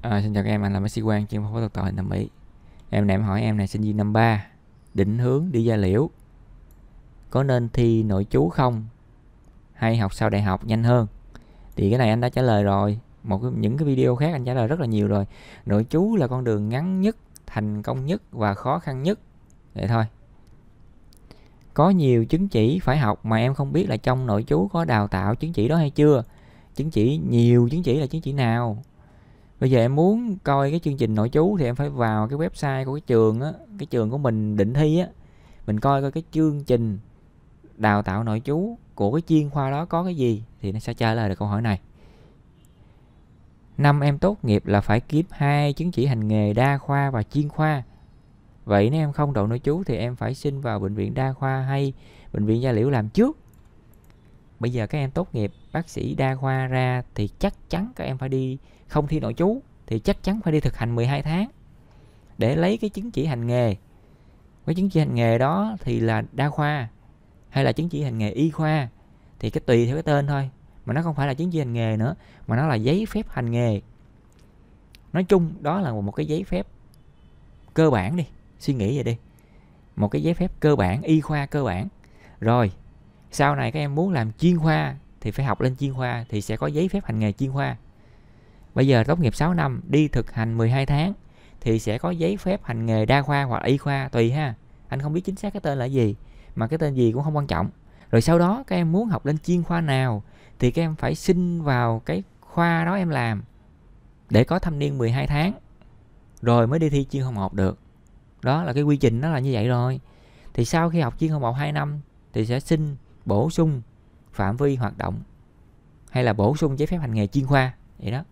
À, xin chào các em, anh là bác sĩ Quang, chuyên phẫu thuật tạo hình thẩm mỹ. Em này em hỏi em này sinh viên năm 3, định hướng đi gia liễu. Có nên thi nội chú không? Hay học sau đại học nhanh hơn? Thì cái này anh đã trả lời rồi, một những cái video khác anh trả lời rất là nhiều rồi. Nội chú là con đường ngắn nhất, thành công nhất và khó khăn nhất. Vậy thôi. Có nhiều chứng chỉ phải học mà em không biết là trong nội chú có đào tạo chứng chỉ đó hay chưa? Chứng chỉ nhiều chứng chỉ là chứng chỉ nào? bây giờ em muốn coi cái chương trình nội chú thì em phải vào cái website của cái trường á cái trường của mình định thi á mình coi coi cái chương trình đào tạo nội chú của cái chuyên khoa đó có cái gì thì nó sẽ trả lời được câu hỏi này năm em tốt nghiệp là phải kiếm hai chứng chỉ hành nghề đa khoa và chuyên khoa vậy nếu em không đậu nội chú thì em phải xin vào bệnh viện đa khoa hay bệnh viện gia liễu làm trước bây giờ các em tốt nghiệp bác sĩ đa khoa ra thì chắc chắn các em phải đi không thi nội chú thì chắc chắn phải đi thực hành 12 tháng để lấy cái chứng chỉ hành nghề với chứng chỉ hành nghề đó thì là đa khoa hay là chứng chỉ hành nghề y khoa thì cái tùy theo cái tên thôi mà nó không phải là chứng chỉ hành nghề nữa mà nó là giấy phép hành nghề nói chung đó là một cái giấy phép cơ bản đi suy nghĩ vậy đi một cái giấy phép cơ bản y khoa cơ bản rồi sau này các em muốn làm chuyên khoa thì phải học lên chuyên khoa thì sẽ có giấy phép hành nghề chuyên khoa bây giờ tốt nghiệp 6 năm đi thực hành 12 tháng thì sẽ có giấy phép hành nghề đa khoa hoặc y khoa tùy ha anh không biết chính xác cái tên là gì mà cái tên gì cũng không quan trọng rồi sau đó các em muốn học lên chuyên khoa nào thì các em phải xin vào cái khoa đó em làm để có thâm niên 12 tháng rồi mới đi thi chuyên không học được đó là cái quy trình nó là như vậy rồi thì sau khi học chuyên không học 2 năm thì sẽ xin bổ sung phạm vi hoạt động hay là bổ sung giấy phép hành nghề chuyên khoa vậy đó